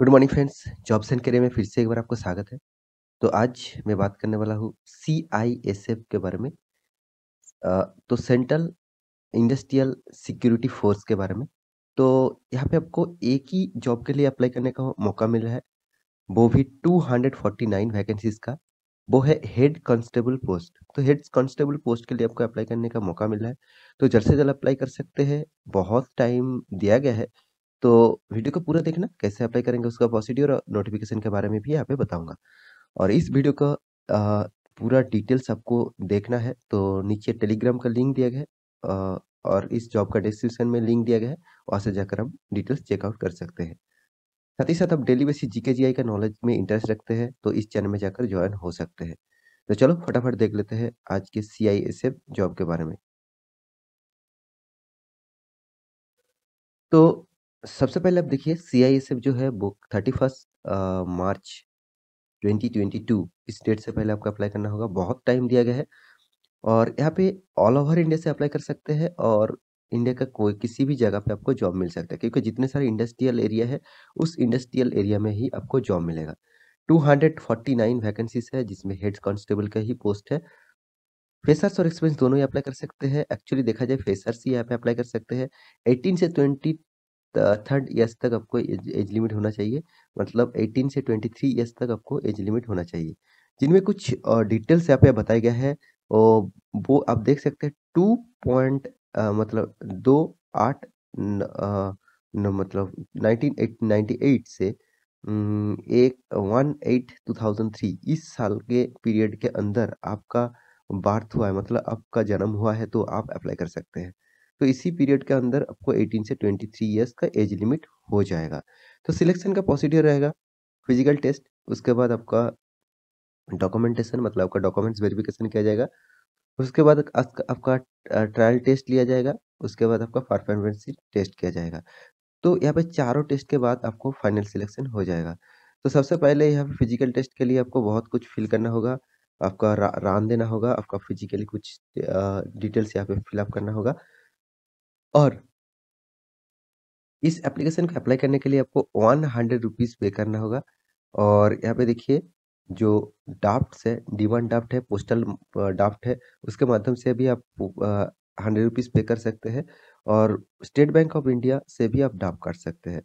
good morning friends jobs and career में फिर से एक बार आपको स्वागत है तो आज मैं बात करने वाला हूँ सी आई एस एफ के बारे में तो सेंट्रल इंडस्ट्रियल सिक्योरिटी फोर्स के बारे में तो यहाँ पे आपको एक ही जॉब के लिए अप्लाई करने का मौका मिल रहा है वो भी two hundred forty nine vacancies का वो है हेड कांस्टेबल पोस्ट तो हेड कांस्टेबल पोस्ट के लिए आपको अप्लाई करने का मौका मिल रहा है तो जल्द से जल्द अप्लाई कर सकते हैं बहुत टाइम दिया गया है तो वीडियो को पूरा देखना कैसे अप्लाई करेंगे उसका पॉजिटिव और नोटिफिकेशन के बारे में भी यहाँ पे बताऊंगा और इस वीडियो का पूरा डिटेल्स आपको देखना है तो नीचे टेलीग्राम का लिंक दिया गया है और इस जॉब का डिस्क्रिप्शन में लिंक दिया गया है वहाँ से जाकर हम डिटेल्स चेकआउट कर सकते हैं साथ ही साथ आप डेली बेसिस जीके जीआई का नॉलेज में इंटरेस्ट रखते हैं तो इस चैनल में जाकर ज्वाइन हो सकते हैं तो चलो फटाफट देख लेते हैं आज के C I S F job के बारे में तो सबसे पहले आप देखिए सी जो है बुक थर्टी फर्स्ट मार्च 2022 इस डेट से पहले आपको अप्लाई करना होगा बहुत टाइम दिया गया है और यहाँ पे ऑल ओवर इंडिया से अप्लाई कर सकते हैं और इंडिया का कोई किसी भी जगह पे आपको जॉब मिल सकता है क्योंकि जितने सारे इंडस्ट्रियल एरिया है उस इंडस्ट्रियल एरिया में ही आपको जॉब मिलेगा 249 वैकेंसीज है जिसमें हेड कांस्टेबल का ही पोस्ट है फेसर्स और एक्सपीरियंस दोनों ही अप्लाई कर सकते हैं एक्चुअली देखा जाए फेसर्स ही यहाँ पे अप्लाई कर सकते हैं 18 से ट्वेंटी थर्ड ईयर्स तक आपको एज लिमिट होना चाहिए मतलब 18 से 23 ईयर्स तक आपको एज लिमिट होना चाहिए जिनमें कुछ डिटेल्स यहाँ पे बताया गया है वो आप देख सकते हैं टू पॉइंट मतलब दो आठ न, आ, न, मतलब 1998 से एक one eight two thousand three इस साल के पीरियड के अंदर आपका बार्थ हुआ है मतलब आपका जन्म हुआ है तो आप अप्लाई कर सकते हैं तो इसी पीरियड के अंदर आपको 18 से 23 इयर्स का एज लिमिट हो जाएगा तो सिलेक्शन का प्रोसीडियर रहेगा फिजिकल टेस्ट उसके बाद आपका डॉक्यूमेंटेशन मतलब आपका डॉक्यूमेंट्स वेरिफिकेशन किया जाएगा उसके बाद आपका ट्रायल टेस्ट लिया जाएगा उसके बाद आपका परफॉर्मेंसी टेस्ट किया जाएगा तो यहाँ पे चारों टेस्ट के बाद आपको फाइनल सिलेक्शन हो जाएगा तो सबसे पहले यहाँ पे फिजिकल टेस्ट के लिए आपको बहुत कुछ फिल करना होगा आपका रान देना होगा आपका फिजिकली कुछ डिटेल्स यहाँ पे फिलअप करना होगा और इस एप्लीकेशन को अप्लाई करने के लिए आपको वन हंड्रेड रुपीज़ पे करना होगा और यहाँ पे देखिए जो ड्राफ्ट है डिमांड ड्राफ्ट है पोस्टल ड्राफ्ट है उसके माध्यम से भी आप हंड्रेड रुपीज़ पे कर सकते हैं और स्टेट बैंक ऑफ इंडिया से भी आप ड्राफ्ट कर सकते हैं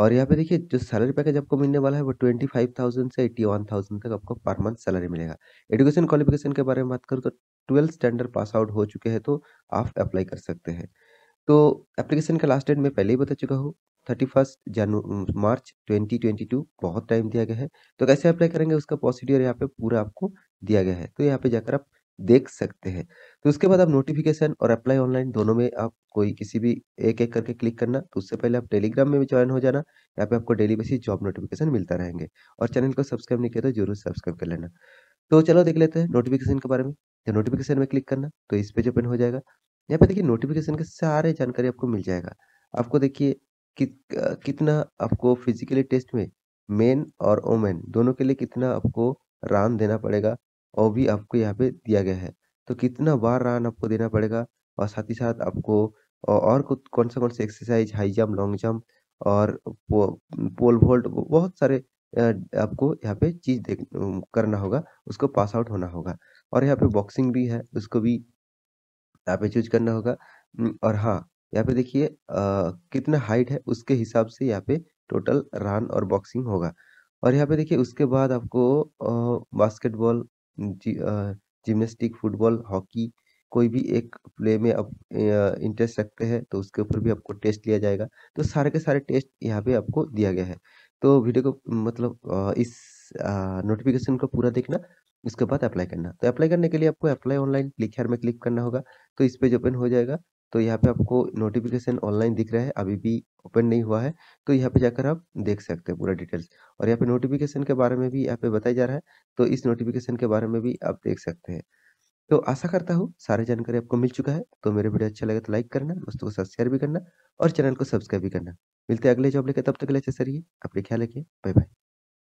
और यहाँ पे देखिए जो सैलरी पैकेज आपको मिलने वाला है वो ट्वेंटी फाइव थाउजेंड से एट्टी वन थाउजेंड तक आपको पर मंथ सैलरी मिलेगा एजुकेशन क्वालिफिकेशन के बारे में बात करूँ तो ट्वेल्थ स्टैंडर्ड पास आउट हो चुके हैं तो आप अप्लाई कर सकते हैं तो एप्लीकेशन का लास्ट डेट मैं पहले ही बता चुका हूँ थर्टी फर्स्ट जनू मार्च ट्वेंटी ट्वेंटी टू बहुत टाइम दिया गया है तो कैसे अप्लाई करेंगे उसका प्रोसीडियर यहाँ पे पूरा आपको दिया गया है तो यहाँ पे जाकर आप देख सकते हैं तो उसके बाद आप नोटिफिकेशन और अप्लाई ऑनलाइन दोनों में आप कोई किसी भी एक एक करके क्लिक करना तो उससे पहले आप टेलीग्राम में भी ज्वाइन हो जाना यहाँ पे आपको डेली बेसिस जॉब नोटिफिकेशन मिलता रहेंगे और चैनल को सब्सक्राइब नहीं किया तो जरूर सब्सक्राइब कर लेना तो चलो देख लेते हैं नोटिफिकेशन के बारे में तो नोटिफिकेशन में क्लिक करना तो इस पेज ओपन हो जाएगा यहाँ पे देखिए नोटिफिकेशन के सारे जानकारी आपको मिल जाएगा आपको देखिए कि, कितना आपको फिजिकली टेस्ट में मेन और ओमेन दोनों के लिए कितना आपको रान देना पड़ेगा और भी आपको यहाँ पे दिया गया है तो कितना बार रान आपको देना पड़ेगा और साथ ही साथ आपको और कुछ कौन सा कौन सा exercise high jump long jump और पोल वोल्ट बहुत सारे आपको यहाँ पे चीज देख करना होगा उसको पास आउट होना होगा और यहाँ पे बॉक्सिंग भी है उसको भी यहाँ पे चूज करना होगा और हाँ यहाँ पे देखिए कितना हाइट है उसके हिसाब से यहाँ पे टोटल रन और बॉक्सिंग होगा और यहाँ पे देखिए उसके बाद आपको बास्केटबॉल जी, जिम्नास्टिक फुटबॉल हॉकी कोई भी एक प्ले में आप इंटरेस्ट रखते हैं तो उसके ऊपर भी आपको टेस्ट लिया जाएगा तो सारे के सारे टेस्ट यहाँ पे आपको दिया गया है तो वीडियो को मतलब इस नोटिफिकेशन को पूरा देखना इसके बाद अप्लाई करना तो अप्लाई करने के लिए आपको अप्लाई ऑनलाइन क्लिक हेयर में क्लिक करना होगा तो इस पेज ओपन हो जाएगा तो यहाँ पे आपको नोटिफिकेशन ऑनलाइन दिख रहा है अभी भी ओपन नहीं हुआ है तो यहाँ पे जाकर आप देख सकते हैं पूरा डिटेल्स और यहाँ पे नोटिफिकेशन के बारे में भी यहाँ पे बताया जा रहा है तो इस नोटिफिकेशन के बारे में भी आप देख सकते हैं तो आशा करता हूँ सारी जानकारी आपको मिल चुका है तो मेरे वीडियो अच्छा लगे तो लाइक करना दोस्तों के साथ शेयर भी करना और चैनल को सब्सक्राइब भी करना मिलते हैं अगले जॉब लेकर तब तक के लिए अच्छे सर अपने ख्याल रखिए बाय बाय